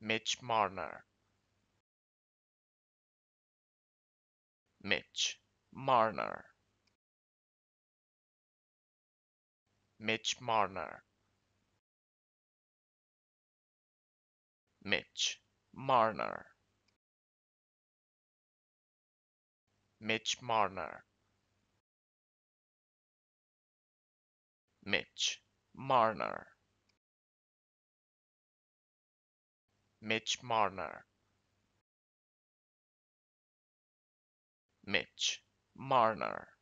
Mitch Marner. Mitch Marner. Mitch Marner. Mitch Marner. Mitch Marner. Mitch Marner. Mitch Marner. Mitch Marner.